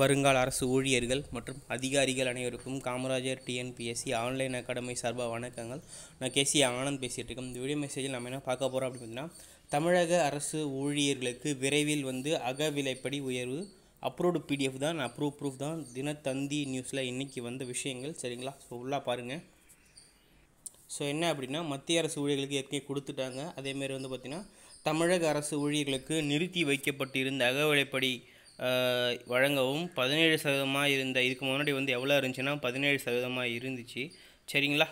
வருங்கால அரசு ஊழியர்கள் மற்றும் அதிகாரிகள் அனைவருக்கும் காமராஜர் டிஎன்பிஎஸ்சி ஆன்லைன் அகாடமி சார்பாக வணக்கங்கள் நான் கே சி ஆனந்த் பேசிகிட்டு இருக்கேன் இந்த வீடியோ மெசேஜில் நம்ம என்ன பார்க்க போகிறோம் அப்படின்னு பார்த்தீங்கன்னா தமிழக அரசு ஊழியர்களுக்கு விரைவில் வந்து அகவிலைப்படி உயர்வு அப்ரூவ்டு பிடிஎஃப் தான் அப்ரூவ் ப்ரூஃப் தான் தினத்தந்தி நியூஸில் இன்றைக்கி வந்த விஷயங்கள் சரிங்களா ஸோ உள்ளாக பாருங்கள் ஸோ என்ன அப்படின்னா மத்திய அரசு ஊழியர்களுக்கு ஏற்கனவே கொடுத்துட்டாங்க அதேமாரி வந்து பார்த்திங்கன்னா தமிழக அரசு ஊழியர்களுக்கு நிறுத்தி வைக்கப்பட்டிருந்த அகவிலைப்படி வழங்கவும் பதினேழு சதவீதமாக இருந்த இதுக்கு முன்னாடி வந்து எவ்வளோ இருந்துச்சுன்னா பதினேழு சதவீதமாக இருந்துச்சு சரிங்களா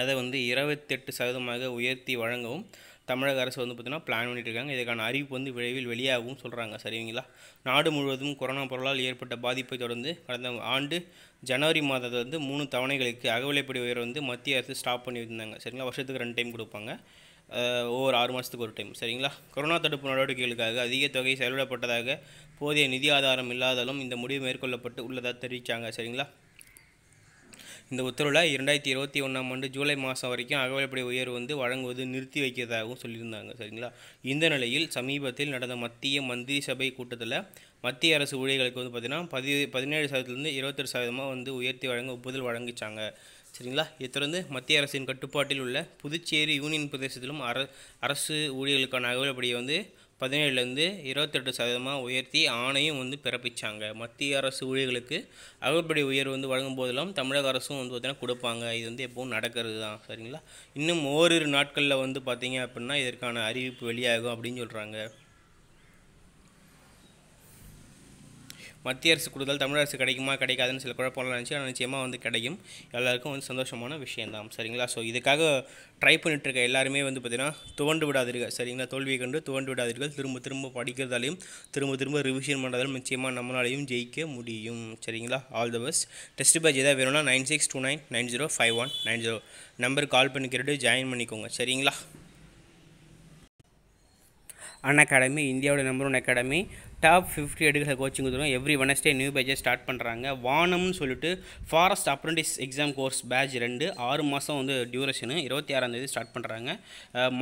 அதை வந்து இருபத்தெட்டு சதவீதமாக உயர்த்தி வழங்கவும் தமிழக அரசு வந்து பார்த்திங்கன்னா பிளான் பண்ணிட்டு இருக்காங்க இதுக்கான அறிவிப்பு வந்து விரைவில் வெளியாகவும் சொல்கிறாங்க சரிங்களா நாடு முழுவதும் கொரோனா பொருளால் ஏற்பட்ட பாதிப்பை தொடர்ந்து கடந்த ஆண்டு ஜனவரி மாதத்தை வந்து மூணு தவணைகளுக்கு அகவிலைப்படி உயர்வு வந்து மத்திய அரசு ஸ்டாப் பண்ணி வந்திருந்தாங்க சரிங்களா வருஷத்துக்கு ரெண்டு டைம் கொடுப்பாங்க ஒவ்வொரு ஆறு மாதத்துக்கு ஒரு டைம் சரிங்களா கொரோனா தடுப்பு நடவடிக்கைகளுக்காக அதிக தொகை செலவிடப்பட்டதாக போதிய நிதி ஆதாரம் இல்லாதாலும் இந்த முடிவு மேற்கொள்ளப்பட்டு உள்ளதாக தெரிவித்தாங்க சரிங்களா இந்த உத்தரவில் இரண்டாயிரத்தி இருபத்தி ஒன்றாம் ஆண்டு ஜூலை மாதம் வரைக்கும் அகவலைப்படை உயர்வு வந்து வழங்குவது நிறுத்தி வைக்கிறதாகவும் சொல்லியிருந்தாங்க சரிங்களா இந்த நிலையில் சமீபத்தில் நடந்த மத்திய மந்திரி சபை கூட்டத்தில் மத்திய அரசு ஊழியர்களுக்கு வந்து பார்த்திங்கன்னா பதி பதினேழு சதவீதத்துலேருந்து இருபத்தெட்டு சதவீதமாக வந்து உயர்த்தி வழங்க ஒப்புதல் வழங்கிச்சாங்க சரிங்களா இதை தொடர்ந்து மத்திய அரசின் கட்டுப்பாட்டில் உள்ள புதுச்சேரி யூனியன் பிரதேசத்திலும் அரசு ஊழியர்களுக்கான அகவிலைப்படியை வந்து பதினேழுலேருந்து இருபத்தெட்டு சதவீதமாக உயர்த்தி ஆணையும் வந்து பிறப்பிச்சாங்க மத்திய அரசு ஊழியர்களுக்கு அகப்படி உயர்வு வந்து வழங்கும் போதெல்லாம் தமிழக அரசும் வந்து பார்த்திங்கன்னா கொடுப்பாங்க இது வந்து எப்பவும் நடக்கிறது தான் சரிங்களா இன்னும் ஓரிரு நாட்களில் வந்து பார்த்திங்க அப்படின்னா இதற்கான அறிவிப்பு வெளியாகும் அப்படின்னு சொல்கிறாங்க மத்திய அரசு கொடுத்தால் தமிழ் அரசு கிடைக்குமா கிடைக்காதுன்னு சில குழப்பம்லாம் இருந்துச்சு ஆனால் நிச்சயமாக வந்து கிடைக்கும் எல்லாருக்கும் வந்து சந்தோஷமான விஷயம்தான் சரிங்களா ஸோ இதுக்காக ட்ரை இருக்க எல்லாருமே வந்து பார்த்திங்கன்னா துவண்டு விடாதீர்கள் சரிங்களா தோல்வியை கண்டு துவண்டு விடாதீர்கள் திரும்ப திரும்ப படிக்கிறதாலையும் திரும்ப திரும்ப ரிவிஷன் பண்ணுறதாலும் நிச்சயமாக நம்மளாலையும் ஜெயிக்க முடியும் சரிங்களா all the best test page எதாவது வேணும்னா nine six two nine nine zero five one nine zero number call பண்ணிக்கிறது ஜாயின் பண்ணிக்கோங்க சரிங்களா அன் அகாடமி இந்தியாவோட number one academy top fifty எடுக்கிற கோச்சிங் கொடுத்துருவோம் every Wednesday new pages start பண்ணுறாங்க வானம்னு சொல்லிட்டு forest apprentice exam course page ரெண்டு ஆறு மாதம் வந்து டியூரேஷனு இருபத்தி ஆறாந்தேதி ஸ்டார்ட் பண்ணுறாங்க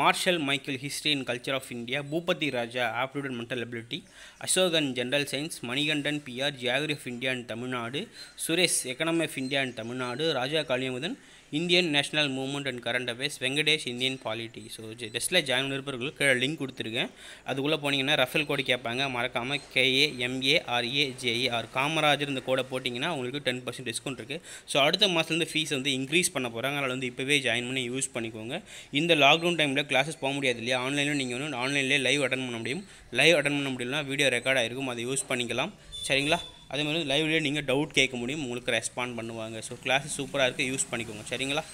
Marshal Michael history and culture of India Boopathi Raja aptitude mental ability Ashokan general science Manikandan P R geography of India and Tamil Nadu Suresh economy of India and Tamil Nadu Raja Kaliyamuthan Indian national movement and current affairs Venkatesh Indian polity so ஜஸ்ட்டில் join இருப்பவர்களுக்கு link கொடுத்துருக்கேன் அதுக்குள்ளே போனீங்கன்னா referral code கேட்பாங்க மறக்காமல் காமகேஏ K A M A J A R Kamarajar இந்த கோடை போட்டிங்கன்னா உங்களுக்கு டென் பர்சன்ட் டிஸ்கவுண்ட் இருக்குது ஸோ அடுத்த மாதத்துலேருந்து ஃபீஸ் வந்து இன்க்ரீஸ் பண்ண போகிறாங்க அதனால் வந்து இப்போவே ஜாயின் பண்ணி யூஸ் பண்ணிக்கோங்க இந்த லாக்டவுன் டைமில் கிளாஸஸ் போக முடியாது இல்லையா ஆன்லைனில் நீங்கள் வந்து ஆன்லைன்லேயே லைவ் அட்டன் பண்ண முடியும் லைவ் அட்டன் பண்ண முடியும்னா வீடியோ ரெக்கார்ட் ஆகிருக்கும் அதை யூஸ் பண்ணிக்கலாம் சரிங்களா அதே மாதிரி லைவ்லேயே நீங்கள் டவுட் கேட்க முடியும் உங்களுக்கு ரெஸ்பாண்ட் பண்ணுவாங்க ஸோ கிளாஸஸ் சூப்பராக இருக்குது யூஸ் பண்ணிக்கோங்க சரிங்களா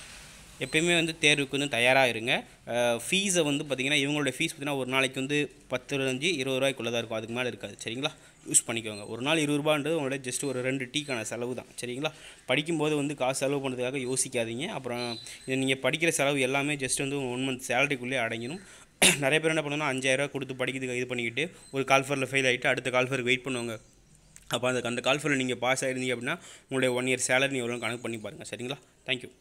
எப்பயுமே வந்து தேர்வுக்கு வந்து தயாராக இருங்க ஃபீஸை வந்து பார்த்திங்கன்னா இவங்களோட ஃபீஸ் பார்த்திங்கன்னா ஒரு நாளைக்கு வந்து பத்து ரூபாஞ்சு இருபது ரூபாய்க்குள்ளே தான் இருக்கும் அதுக்கு மேலே இருக்காது சரிங்களா யூஸ் பண்ணிக்கோங்க ஒரு நாள் இருபது ரூபான்றது உங்களோட ஜஸ்ட் ஒரு ரெண்டு டீக்கான செலவு தான் சரிங்களா படிக்கும்போது வந்து காசு செலவு பண்ணுறதுக்காக யோசிக்காதீங்க அப்புறம் இது நீங்கள் படிக்கிற செலவு எல்லாமே ஜஸ்ட் வந்து ஒன் மந்த் சேலரிக்குள்ளேயே அடங்கிடும் நிறைய பேர் என்ன பண்ணுன்னா அஞ்சாயிரரூவா கொடுத்து படிக்கிறதுக்கு இது பண்ணிக்கிட்டு ஒரு கால்ஃபரில் ஃபெயில் ஆகிட்டு அடுத்த கால்ஃபருக்கு வெயிட் பண்ணுவாங்க அப்போ அந்த அந்த கால்ஃபரில் நீங்கள் பாஸ் ஆகிருந்தீங்க அப்படின்னா உங்களுடைய ஒன் இயர் சேலரி எவ்வளோன்னு கணக்கு பண்ணி பாருங்கள் சரிங்களா தேங்க்யூ